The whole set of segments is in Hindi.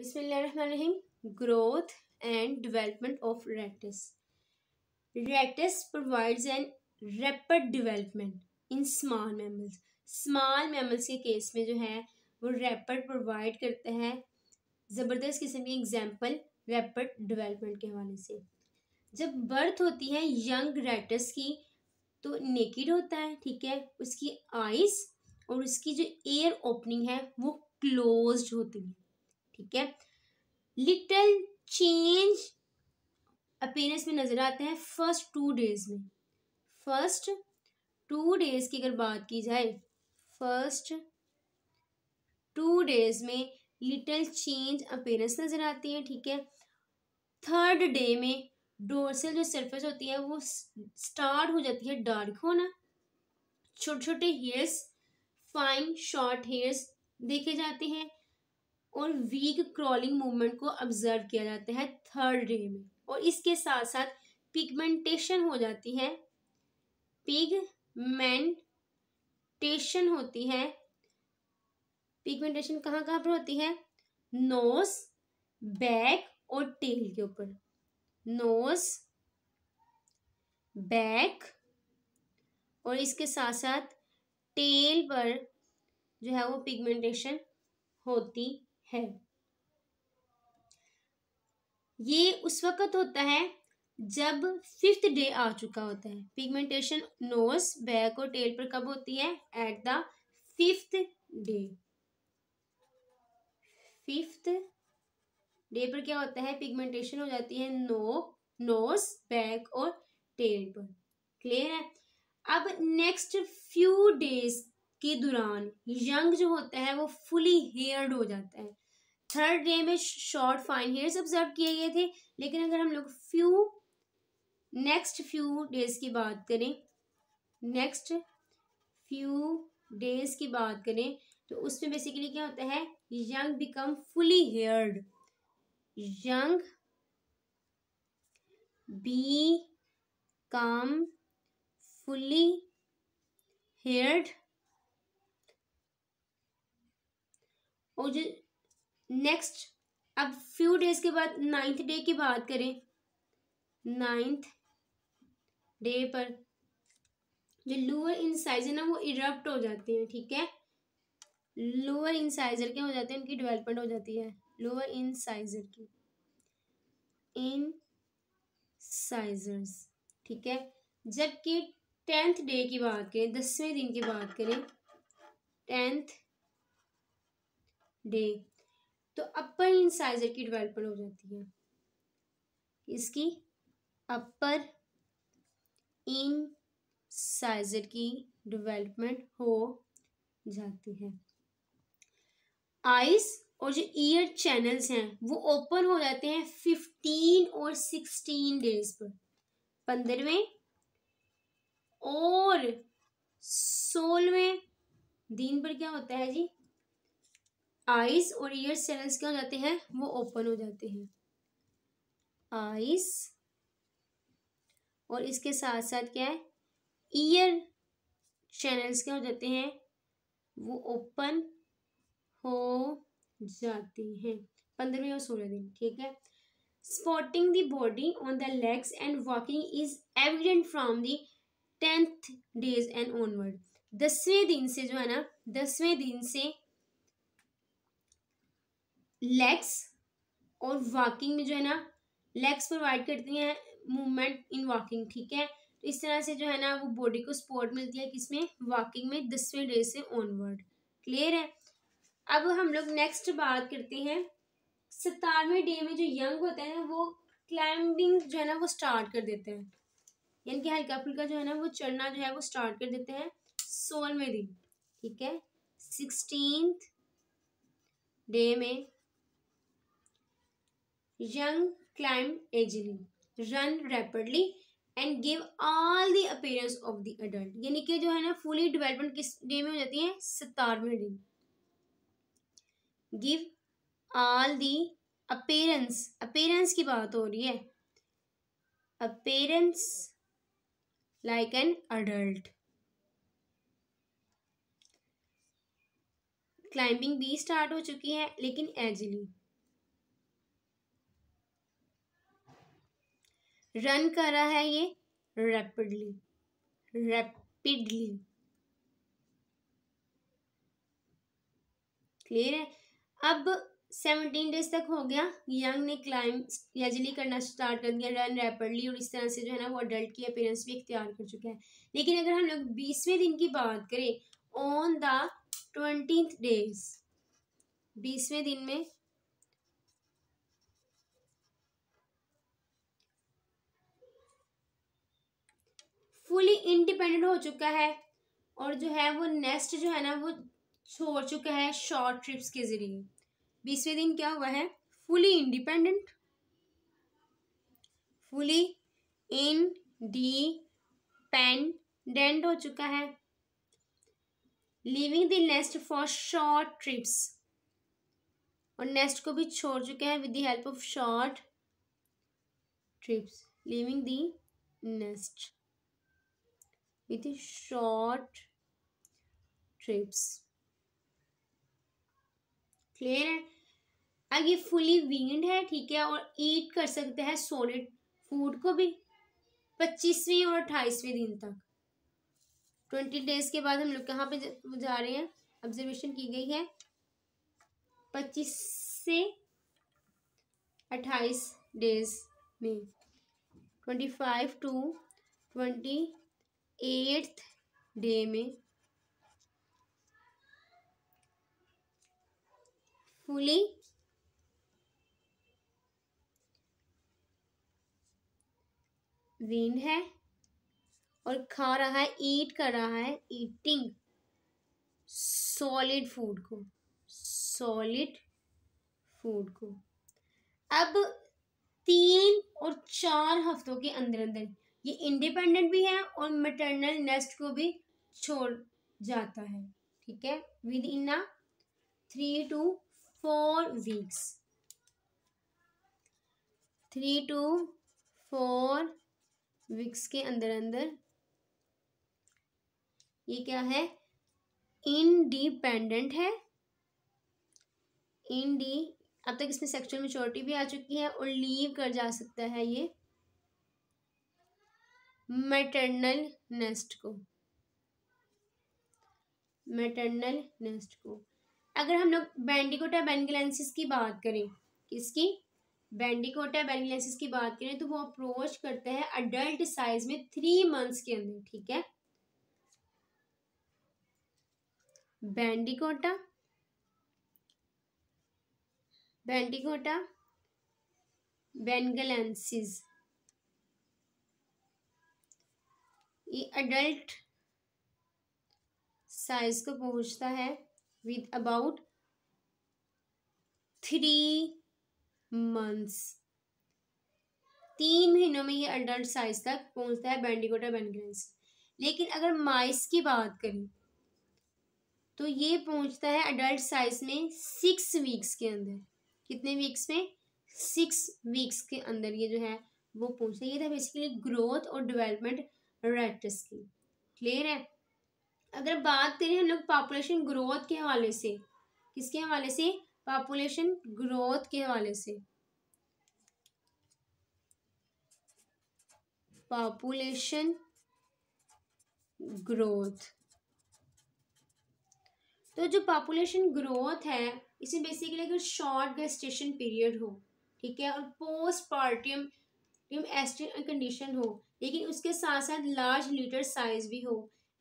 बिसमीम growth and development of retice. Retice provides an rapid development in small mammals. Small mammals के केस में जो है वो रेपड प्रोवाइड करते हैं ज़बरदस्त किस्म की एग्जाम्पल रेपड डेवलपमेंट के हवाले से जब बर्थ होती है यंग रेटस की तो नेकेड होता है ठीक है उसकी आइज और उसकी जो एयर ओपनिंग है वो क्लोज्ड होती है ठीक है लिटल चेंज अपेरेंस में नजर आते हैं फर्स्ट टू डेज में फर्स्ट टू डेज की अगर बात की जाए फर्स्ट टू डेज में लिटल चेंज अपेरेंस नजर आती है ठीक है थर्ड डे में डोरसेल जो सरफेस होती है वो स्टार्ट हो जाती है डार्क होना छोटे छोटे हेयर्स फाइन शॉर्ट हेयर्स देखे जाते हैं और वीक क्रॉलिंग मूवमेंट को ऑब्जर्व किया जाता है थर्ड डे में और इसके साथ साथ पिगमेंटेशन हो जाती है पिगमेंटेशन होती है पिगमेंटेशन कहाँ कहाँ पर होती है नोज बैक और टेल के ऊपर नोज बैक और इसके साथ साथ टेल पर जो है वो पिगमेंटेशन होती है ये उस वक्त होता है जब फिफ्थ डे आ चुका होता है पिगमेंटेशन नोज बैक और टेल पर कब होती है at the fifth day fifth day पर क्या होता है पिगमेंटेशन हो जाती है नो नोज बैक और टेल पर क्लियर है अब नेक्स्ट फ्यू डेज के दौरान यंग जो होता है वो फुली हेयर्ड हो जाता है थर्ड डे में शॉर्ट फाइन हेयर्स ऑब्जर्व किए गए थे लेकिन अगर हम लोग फ्यू नेक्स्ट फ्यू डेज की बात करें नेक्स्ट फ्यू डेज की बात करें तो उसमें बेसिकली क्या होता है young become fully haired young become fully haired और जो नेक्स्ट अब फ्यू डेज के बाद नाइन्थ डे की बात करें नाइन्थ डे पर जो लोअर इंसाइजर ना वो इरप्ट हो जाते हैं ठीक है लोअर इंसाइजर क्या हो जाते हैं उनकी डेवलपमेंट हो जाती है लोअर इंसाइजर की इन साइजर्स ठीक है जबकि टेंथ डे की बात करें दसवें दिन की बात करें टेंथ डे तो अपर इंसाइजर की डेवलपमेंट हो जाती है इसकी अपर इन साइजर की डेवलपमेंट हो जाती है आइस और जो ईयर चैनल्स हैं वो ओपन हो जाते हैं फिफ्टीन और सिक्सटीन डेज पर पंद्रहवें और सोलहवें दिन पर क्या होता है जी आइस और ईयर चैनल्स क्या हो जाते हैं वो ओपन हो जाते हैं आइस और इसके साथ साथ क्या है ईयर चैनल्स क्या हो जाते हैं वो ओपन हो जाते हैं पंद्रहवें और सोलह दिन ठीक है spotting the body on the legs and walking is evident from the tenth days and onward दसवें दिन से जो है ना दसवें दिन से लेग्स और वॉकिंग में जो है ना लेग्स प्रोवाइड करती हैं मूवमेंट इन वॉकिंग ठीक है तो इस तरह से जो है ना वो बॉडी को सपोर्ट मिलती है किसमें वॉकिंग में दसवें डे से ऑनवर्ड क्लियर है अब हम लोग नेक्स्ट बात करते हैं सतारवें डे में जो यंग होते हैं वो क्लाइंबिंग जो है ना वो स्टार्ट कर देते हैं यानी कि हल्का फुल्का जो है ना वो चढ़ना जो है वो स्टार्ट कर देते हैं सोलहवें दिन ठीक है सिक्सटीन डे में Young climb easily run rapidly and give all the appearance of the adult यानी कि जो है ना फुली डेवलपमेंट किस डे में हो जाती है सतारवें दिन give all the appearance appearance की बात हो रही है appearance like an adult climbing भी स्टार्ट हो चुकी है लेकिन एजिली रन कर रहा है ये रैपिडली रैपिडली क्लियर है अब सेवनटीन डेज तक हो गया यंग ने क्लाइंब यजली करना स्टार्ट कर दिया रन रैपिडली और इस तरह से जो है ना वो अडल्ट की अपेयरेंस भी इख्तियार कर चुका है लेकिन अगर हम लोग बीसवें दिन की बात करें ऑन द ट्वेंटी डेज बीसवें दिन में फुली इंडिपेंडेंट हो चुका है और जो है वो नेस्ट जो है ना वो छोड़ चुका है शॉर्ट ट्रिप्स के ज़रिए बीसवें दिन क्या हुआ है fully independent fully independent हो चुका है living the nest for short trips और नेस्ट को भी छोड़ चुके हैं with the help of short trips living the nest with short trips. clear है अब ये फुली वींड है ठीक है और ईट कर सकते हैं सॉलिड फूड को भी पच्चीसवें और अट्ठाईसवें दिन तक ट्वेंटी डेज के बाद हम लोग कहाँ पे जा रहे हैं ऑब्जर्वेशन की गई है पच्चीस से अट्ठाईस डेज में twenty five to twenty eighth day में फुली विन है और खा रहा है ईट कर रहा है ईटिंग सॉलिड फूड को सॉलिड फूड को अब तीन और चार हफ्तों के अंदर अंदर ये इंडिपेंडेंट भी है और मेटरनल नेस्ट को भी छोड़ जाता है ठीक है within a three to four weeks three to four weeks के अंदर अंदर ये क्या है इनडिपेंडेंट है इनडी अब तक इसमें सेक्सुअल मेचोरिटी भी आ चुकी है और लीव कर जा सकता है ये मेटरनल नेस्ट को मेटरनल नेस्ट को अगर हम लोग बैंडिकोटा बेंगलेंसिस की बात करें किसकी बैंडिकोटा बेंगलेंसिस की बात करें तो वो अप्रोच करता है अडल्ट साइज में थ्री मंथ्स के अंदर ठीक है बैंडिकोटा बैंडिकोटा बेंगलेंसिस ये अडल्ट साइज को पहुंचता है विद अबाउट थ्री मंथ्स तीन महीनों में ये अडल्ट साइज तक पहुंचता है बैंडिकोटा बैंग्रेंस लेकिन अगर माइस की बात करें तो ये पहुंचता है अडल्ट साइज में सिक्स वीक्स के अंदर कितने वीक्स में सिक्स वीक्स के अंदर ये जो है वो पहुंचता है ये था बेसिकली ग्रोथ और डेवलपमेंट रेटिस की क्लियर है अगर बात करें हम लोग पॉपुलेशन ग्रोथ के हवाले से किसके हवाले से पॉपुलेशन ग्रोथ के हवाले से पॉपुलेशन ग्रोथ तो जो पॉपुलेशन ग्रोथ है इसमें बेसिकली अगर शॉर्ट गेस्टेशन पीरियड हो ठीक है और पोस्ट पार्टियम ड्रीम एस्टिन कंडीशन हो लेकिन उसके साथ साथ लार्ज लीटर साइज भी हो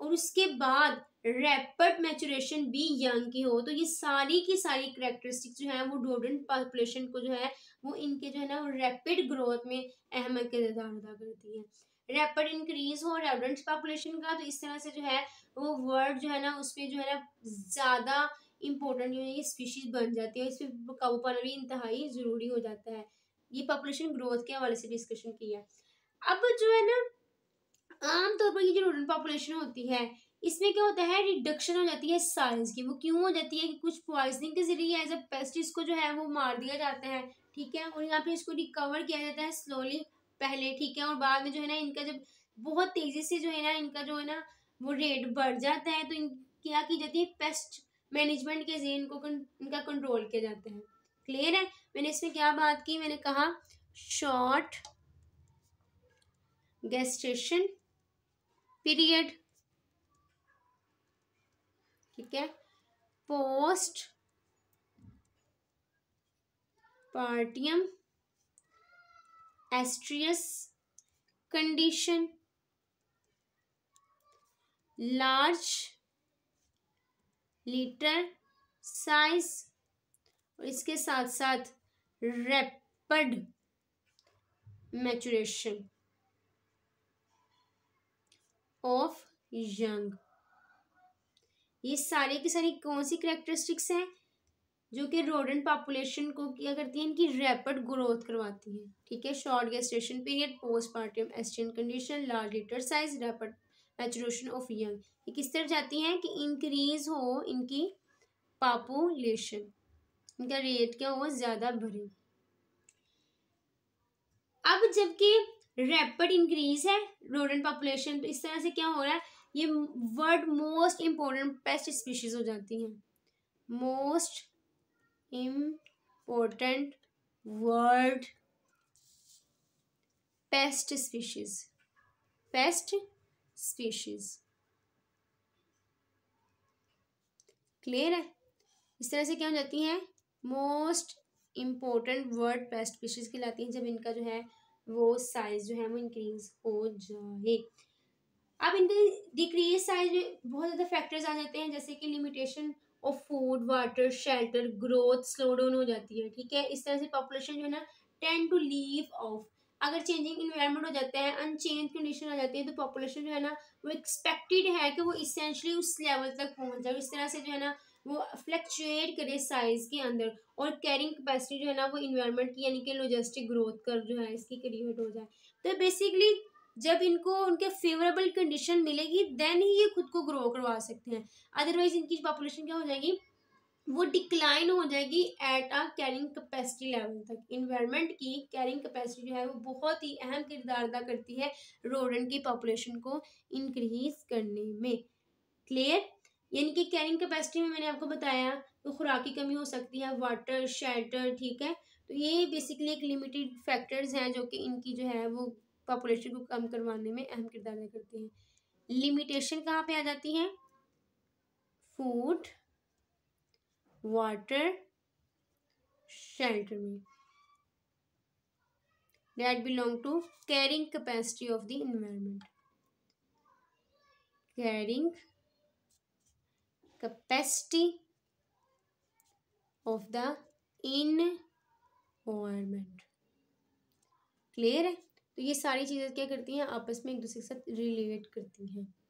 और उसके बाद रैपिड मैचुरेशन भी यंग की हो तो ये सारी की सारी करेक्टरिस्टिक्स जो है वो डोडेंट पॉपुलेशन को जो है वो इनके जो है ना वो रैपिड ग्रोथ में अहम किरदार अदा करती है रैपिड इंक्रीज हो रेवडेंट पॉपुलेशन का तो इस तरह से जो है वो वर्ड जो है ना उसमें जो है ना ज़्यादा इम्पोर्टेंट जो है ये स्पीशीज बन जाती है इस पर काबू पाना भी इंतहाई ज़रूरी हो जाता है ये पॉपुलेशन ग्रोथ के हवाले से डिस्कशन की है अब जो है ना आमतौर पर ये जो रूरल पॉपुलेशन होती है इसमें क्या होता है रिडक्शन हो जाती है साइज की वो क्यों हो जाती है कि कुछ पॉइजनिंग के जरिए एज अ पेस्ट इसको जो है वो मार दिया जाता है ठीक है और यहाँ पे इसको रिकवर किया जाता है स्लोली पहले ठीक है और बाद में जो है ना इनका जब बहुत तेज़ी से जो है ना इनका जो है ना वो रेट बढ़ जाता है तो इन क्या की जाती है पेस्ट मैनेजमेंट के जरिए इनको इनका कंट्रोल किया जाता है क्लियर है मैंने इसमें क्या बात की मैंने कहा शॉर्ट गेस्टेशन पीरियड ठीक है postpartum oestrus condition large litter size और इसके साथ साथ रैपिड मैचुरेशन ऑफ यंग ये सारे की सारी कौन सी करेक्टरिस्टिक्स हैं जो कि रोडेंट पॉपुलेशन को क्या करती है इनकी रैपिड ग्रोथ करवाती है ठीक है short gestation period postpartum oestrus condition large litter size rapid maturation of young ये किस तरह जाती हैं कि इंक्रीज हो इनकी पॉपुलेशन इनका रेट क्या हो ज़्यादा बढ़े अब जबकि रैपिड इंक्रीज है रोडेंट तो पॉपुलेशन इस तरह से क्या हो रहा है ये world most important pest species हो जाती हैं most important world pest species pest species clear है इस तरह से क्या हो जाती हैं most important world pest species कहलाती हैं जब इनका जो है वो साइज़ जो है वो इंक्रीज हो जाए अब इनके डिक्रीज साइज में बहुत ज़्यादा फैक्टर्स आ जाते हैं जैसे कि limitation of food water shelter growth slow down हो जाती है ठीक है इस तरह से पॉपुलेशन जो है ना टेन टू लीव ऑफ अगर चेंजिंग इन्वायरमेंट हो जाता है अनचेंज कंडीशन आ जाती है तो पॉपुलेशन जो है ना वो एक्सपेक्टेड है कि वो इसेंशली उस लेवल तक पहुंच जाए इस तरह से जो है ना वो फ्लैक्चुएट करे साइज़ के अंदर और कैरिंग कैपेसिटी जो है ना वो इन्वायरमेंट की यानी कि लॉजिस्टिक ग्रोथ कर जो है इसकी क्रिएट हो जाए तो बेसिकली जब इनको उनके फेवरेबल कंडीशन मिलेगी देन ही ये खुद को ग्रो करवा सकते हैं अदरवाइज इनकी पॉपुलेशन क्या हो जाएगी वो डिक्लाइन हो जाएगी at a carrying capacity level तक इन्वायरमेंट की कैरिंग कैपेसिटी जो है वो बहुत ही अहम किरदार अदा करती है रोडन की पॉपुलेशन को इंक्रीज करने में क्लियर यानी कि कैरिंग कैपेसिटी में मैंने आपको बताया तो खुराक की कमी हो सकती है वाटर शेल्टर ठीक है तो ये बेसिकली एक लिमिटेड फैक्टर्स हैं जो कि इनकी जो है वो पॉपुलेशन को कम करवाने में अहम किरदार अदा करती हैं लिमिटेशन कहाँ पे आ जाती है फूड वाटर शेल्टर में that belong to carrying capacity of the environment carrying capacity of the environment clear है तो ये सारी चीज़ें क्या करती हैं आपस में एक दूसरे के साथ रिलेट करती हैं